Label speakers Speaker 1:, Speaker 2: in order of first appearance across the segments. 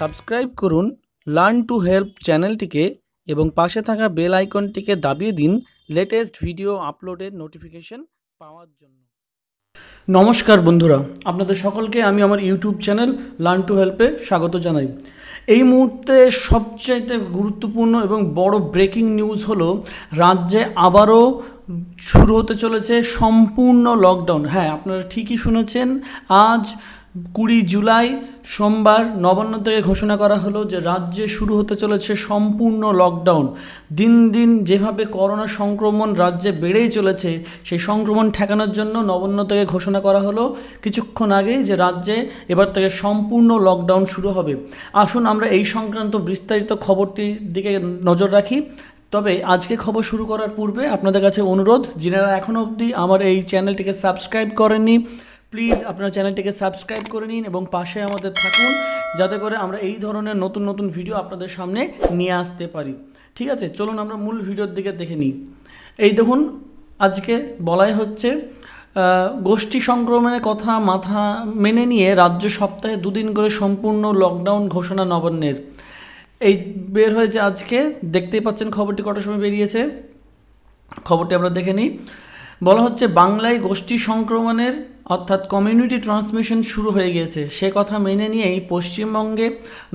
Speaker 1: subscribe করুন learn to help চ্যানেলটিকে এবং পাশে থাকা বেল আইকনটিকে দাবিয়ে দিন লেটেস্ট ভিডিও আপলোডের নোটিফিকেশন পাওয়ার জন্য নমস্কার বন্ধুরা আপনাদের সকলকে আমি আমার ইউটিউব চ্যানেল লার্ন টু হেল্পে স্বাগত জানাই এই মুহূর্তে সবচাইতে গুরুত্বপূর্ণ এবং বড় ব্রেকিং নিউজ হলো রাজ্যে আবারও শুরু হতে চলেছে সম্পূর্ণ লকডাউন হ্যাঁ আপনারা ঠিকই শুনেছেন আজ কুড়ি জুলাই সোমবার নবান্ন থেকে ঘোষণা করা হলো যে রাজ্যে শুরু হতে চলেছে সম্পূর্ণ লকডাউন দিন দিন যেভাবে করোনা সংক্রমণ রাজ্যে বেড়েই চলেছে সেই সংক্রমণ ঠেকানোর জন্য নবান্ন থেকে ঘোষণা করা হলো কিছুক্ষণ আগে যে রাজ্যে এবার থেকে সম্পূর্ণ লকডাউন শুরু হবে আসুন আমরা এই সংক্রান্ত বিস্তারিত খবরটির দিকে নজর রাখি তবে আজকে খবর শুরু করার পূর্বে আপনাদের কাছে অনুরোধ যিনারা এখনও অবধি আমার এই চ্যানেলটিকে সাবস্ক্রাইব করেননি প্লিজ আপনার চ্যানেলটিকে সাবস্ক্রাইব করে নিন এবং পাশে আমাদের থাকুন যাতে করে আমরা এই ধরনের নতুন নতুন ভিডিও আপনাদের সামনে নিয়ে আসতে পারি ঠিক আছে চলুন আমরা মূল ভিডিওর দিকে দেখে নিই এই দেখুন আজকে বলাই হচ্ছে গোষ্ঠী সংক্রমণের কথা মাথা মেনে নিয়ে রাজ্য সপ্তাহে দুদিন করে সম্পূর্ণ লকডাউন ঘোষণা নবান্নের এই বের হয়েছে আজকে দেখতেই পাচ্ছেন খবরটি কটার সময় বেরিয়েছে খবরটি আমরা দেখে নিই বলা হচ্ছে বাংলায় গোষ্ঠী সংক্রমণের অর্থাৎ কমিউনিটি ট্রান্সমিশন শুরু হয়ে গিয়েছে সে কথা মেনে নিয়েই পশ্চিমবঙ্গে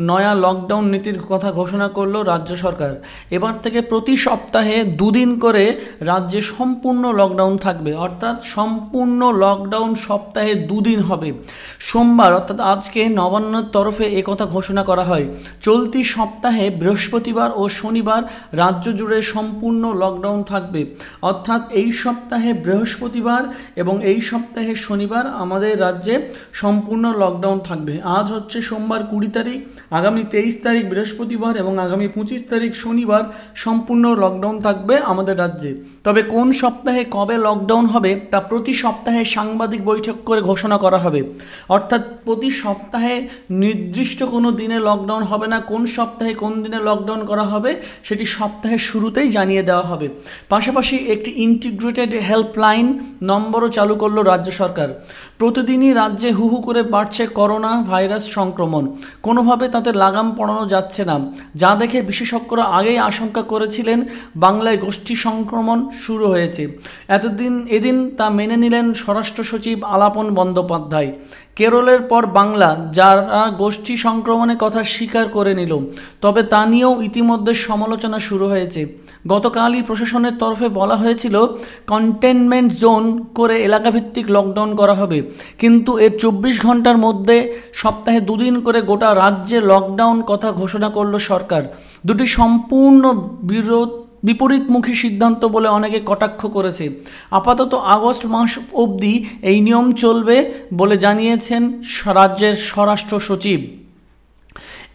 Speaker 1: নয়া লকডাউন নীতির কথা ঘোষণা করল রাজ্য সরকার এবার থেকে প্রতি সপ্তাহে দুদিন করে রাজ্যে সম্পূর্ণ লকডাউন থাকবে অর্থাৎ সম্পূর্ণ লকডাউন সপ্তাহে দুদিন হবে সোমবার অর্থাৎ আজকে নবান্নর তরফে কথা ঘোষণা করা হয় চলতি সপ্তাহে বৃহস্পতিবার ও শনিবার রাজ্য জুড়ে সম্পূর্ণ লকডাউন থাকবে অর্থাৎ এই সপ্তাহে বৃহস্পতিবার এবং এই সপ্তাহে শনি শনিবার আমাদের রাজ্যে সম্পূর্ণ লকডাউন থাকবে আজ হচ্ছে সোমবার কুড়ি তারিখ আগামী তেইশ তারিখ বৃহস্পতিবার এবং আগামী পঁচিশ তারিখ শনিবার সম্পূর্ণ লকডাউন থাকবে আমাদের রাজ্যে তবে কোন সপ্তাহে কবে লকডাউন হবে তা প্রতি সপ্তাহে সাংবাদিক বৈঠক করে ঘোষণা করা হবে অর্থাৎ প্রতি সপ্তাহে নির্দিষ্ট কোনো দিনে লকডাউন হবে না কোন সপ্তাহে কোন দিনে লকডাউন করা হবে সেটি সপ্তাহের শুরুতেই জানিয়ে দেওয়া হবে পাশাপাশি একটি ইন্টিগ্রেটেড হেল্পলাইন নম্বরও চালু করলো রাজ্য সরকার প্রতিদিনই রাজ্যে হুহু করে বাড়ছে করোনা ভাইরাস সংক্রমণ কোনোভাবে তাতে লাগাম পড়ানো যাচ্ছে না যা দেখে বিশেষজ্ঞরা আগেই আশঙ্কা করেছিলেন বাংলায় গোষ্ঠী সংক্রমণ শুরু হয়েছে এতদিন এদিন তা মেনে নিলেন স্বরাষ্ট্র সচিব আলাপন বন্দ্যোপাধ্যায় কেরলের পর বাংলা যারা গোষ্ঠী সংক্রমণের কথা স্বীকার করে নিল তবে তা নিয়েও ইতিমধ্যে সমালোচনা শুরু হয়েছে গতকালই প্রশাসনের তরফে বলা হয়েছিল কন্টেনমেন্ট জোন করে এলাকাভিত্তিক লকডাউন করা হবে কিন্তু এর চব্বিশ ঘন্টার মধ্যে সপ্তাহে দুদিন করে গোটা রাজ্যে লকডাউন কথা ঘোষণা করল সরকার দুটি সম্পূর্ণ বিরোধ বিপরীতমুখী সিদ্ধান্ত বলে অনেকে কটাক্ষ করেছে আপাতত আগস্ট মাস অবধি এই নিয়ম চলবে বলে জানিয়েছেন রাজ্যের স্বরাষ্ট্র সচিব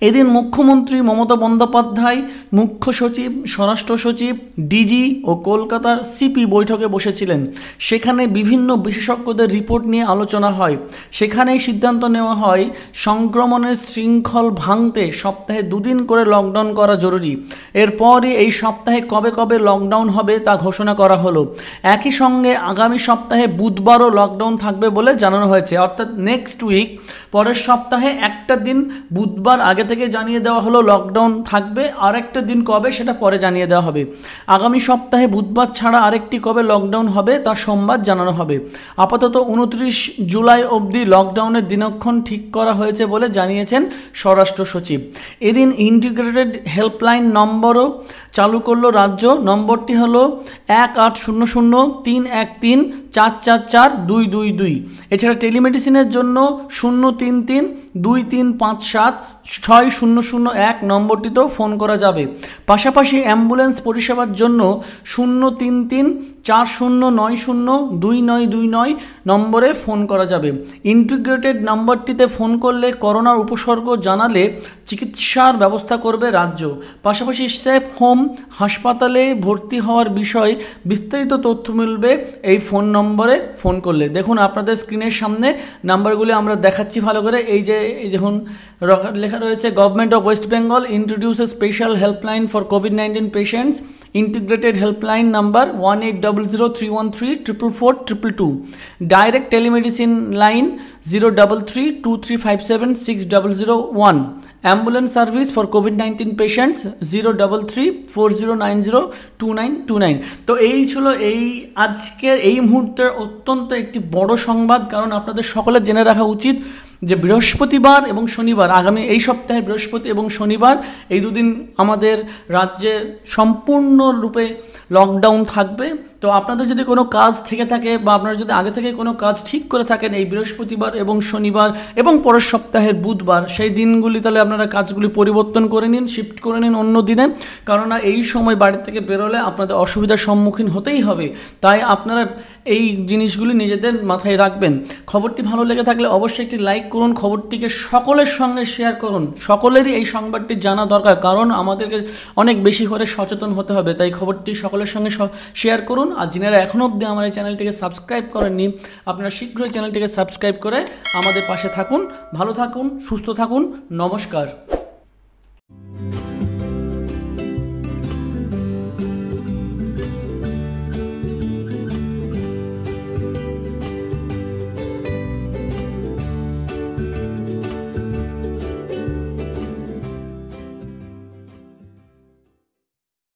Speaker 1: এদিন মুখ্যমন্ত্রী মমতা বন্দ্যোপাধ্যায় মুখ্য সচিব স্বরাষ্ট্র সচিব ডিজি ও কলকাতার সিপি বৈঠকে বসেছিলেন সেখানে বিভিন্ন বিশেষজ্ঞদের রিপোর্ট নিয়ে আলোচনা হয় সেখানেই সিদ্ধান্ত নেওয়া হয় সংক্রমণের শৃঙ্খল ভাঙতে সপ্তাহে দুদিন করে লকডাউন করা জরুরি এরপরই এই সপ্তাহে কবে কবে লকডাউন হবে তা ঘোষণা করা হলো একই সঙ্গে আগামী সপ্তাহে বুধবারও লকডাউন থাকবে বলে জানানো হয়েছে অর্থাৎ নেক্সট উইক পরের সপ্তাহে একটা দিন বুধবার আগে থেকে জানিয়ে দেওয়া হলো লকডাউন থাকবে আরেকটা দিন কবে সেটা পরে জানিয়ে দেওয়া হবে আগামী সপ্তাহে বুধবার ছাড়া আরেকটি কবে লকডাউন হবে তা সোমবার জানানো হবে আপাতত উনত্রিশ জুলাই অবধি লকডাউনের দিনক্ষণ ঠিক করা হয়েছে বলে জানিয়েছেন স্বরাষ্ট্র সচিব এদিন ইন্টিগ্রেটেড হেল্পলাইন নম্বরও চালু করলো রাজ্য নম্বরটি হলো এক আট শূন্য শূন্য তিন এক তিন চার চার চার দুই দুই দুই এছাড়া টেলিমেডিসিনের জন্য শূন্য তিন তিন দুই তিন পাঁচ সাত ছয় শূন্য শূন্য এক নম্বরটিতেও ফোন করা যাবে পাশাপাশি অ্যাম্বুলেন্স পরিষেবার জন্য শূন্য তিন তিন চার শূন্য নয় শূন্য দুই নয় দুই নয় নম্বরে ফোন করা যাবে ইন্টিগ্রেটেড নাম্বারটিতে ফোন করলে করোনার উপসর্গ জানালে চিকিৎসার ব্যবস্থা করবে রাজ্য পাশাপাশি সেফ হোম হাসপাতালে ভর্তি হওয়ার বিষয়ে বিস্তারিত তথ্য মিলবে এই ফোন নম্বরে ফোন করলে দেখুন আপনাদের স্ক্রিনের সামনে নাম্বারগুলি আমরা দেখাচ্ছি ভালো করে এই যে এই দেখুন লেখা রয়েছে government of West Bengal introduce a special helpline for COVID nineteen patients integrated helpline number one eight double zero three one three triple four triple two direct telemedicine line zero double three two three five seven six double zero one ambulance service for COVID nineteen patients zero double three four zero nine zero two nine two nine তো এই ছিল এই আজকের এই মুহূর্তে অত্যন্ত একটি বড় সংবাদ কারণ আপনাদের সকলে জেনে রাখা উচিত যে বৃহস্পতিবার এবং শনিবার আগামী এই সপ্তাহে বৃহস্পতি এবং শনিবার এই দুদিন আমাদের রাজ্যে সম্পূর্ণরূপে লকডাউন থাকবে তো আপনাদের যদি কোনো কাজ থেকে থাকে বা আপনারা যদি আগে থেকে কোনো কাজ ঠিক করে থাকেন এই বৃহস্পতিবার এবং শনিবার এবং পরের সপ্তাহের বুধবার সেই দিনগুলি তাহলে আপনারা কাজগুলি পরিবর্তন করে নিন শিফট করে নিন অন্য দিনে কেননা এই সময় বাড়ি থেকে বেরোলে আপনাদের অসুবিধার সম্মুখীন হতেই হবে তাই আপনারা এই জিনিসগুলি নিজেদের মাথায় রাখবেন খবরটি ভালো লেগে থাকলে অবশ্যই একটি লাইক করুন খবরটিকে সকলের সঙ্গে শেয়ার করুন সকলেরই এই সংবাদটি জানা দরকার কারণ আমাদেরকে অনেক বেশি করে সচেতন হতে হবে তাই খবরটি সকলের সঙ্গে শেয়ার করুন করুন আর যিনারা এখনও অবধি আমার এই চ্যানেলটিকে সাবস্ক্রাইব করেননি আপনারা শীঘ্রই চ্যানেলটিকে সাবস্ক্রাইব করে আমাদের পাশে থাকুন ভালো থাকুন সুস্থ থাকুন নমস্কার